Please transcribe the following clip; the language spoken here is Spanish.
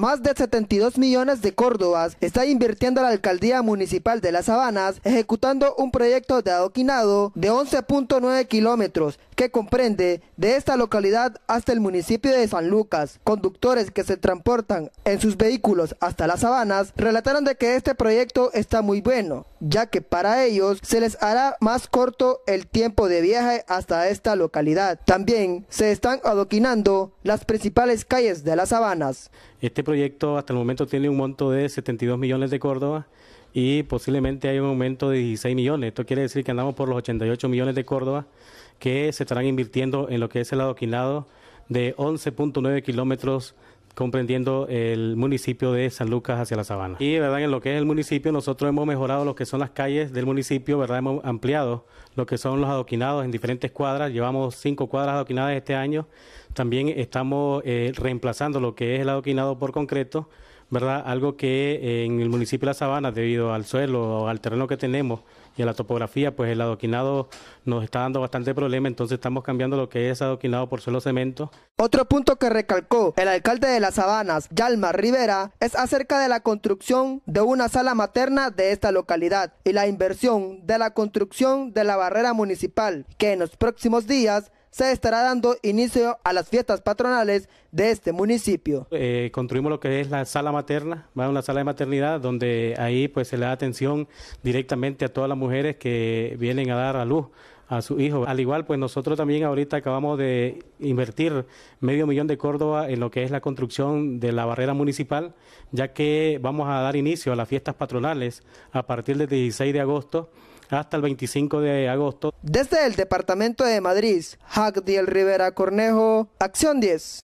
más de 72 millones de córdobas está invirtiendo la Alcaldía Municipal de Las Habanas, ejecutando un proyecto de adoquinado de 11.9 kilómetros que comprende de esta localidad hasta el municipio de San Lucas. Conductores que se transportan en sus vehículos hasta Las Habanas relataron de que este proyecto está muy bueno, ya que para ellos se les hará más corto el tiempo de viaje hasta esta localidad. También se están adoquinando las principales calles de las sabanas. Este proyecto hasta el momento tiene un monto de 72 millones de Córdoba y posiblemente hay un aumento de 16 millones. Esto quiere decir que andamos por los 88 millones de Córdoba que se estarán invirtiendo en lo que es el adoquinado de 11.9 kilómetros comprendiendo el municipio de San Lucas hacia la Sabana. Y verdad en lo que es el municipio nosotros hemos mejorado lo que son las calles del municipio, verdad hemos ampliado lo que son los adoquinados en diferentes cuadras. Llevamos cinco cuadras adoquinadas este año. También estamos eh, reemplazando lo que es el adoquinado por concreto ¿verdad? Algo que eh, en el municipio de La Sabana, debido al suelo, al terreno que tenemos y a la topografía, pues el adoquinado nos está dando bastante problema, entonces estamos cambiando lo que es adoquinado por suelo cemento. Otro punto que recalcó el alcalde de Las Sabanas, Yalma Rivera, es acerca de la construcción de una sala materna de esta localidad y la inversión de la construcción de la barrera municipal, que en los próximos días se estará dando inicio a las fiestas patronales de este municipio. Eh, construimos lo que es la sala materna, una sala de maternidad donde ahí pues se le da atención directamente a todas las mujeres que vienen a dar a luz a su hijo. Al igual, pues nosotros también ahorita acabamos de invertir medio millón de Córdoba en lo que es la construcción de la barrera municipal, ya que vamos a dar inicio a las fiestas patronales a partir del 16 de agosto hasta el 25 de agosto. Desde el Departamento de Madrid, Jagdiel Rivera Cornejo, Acción 10.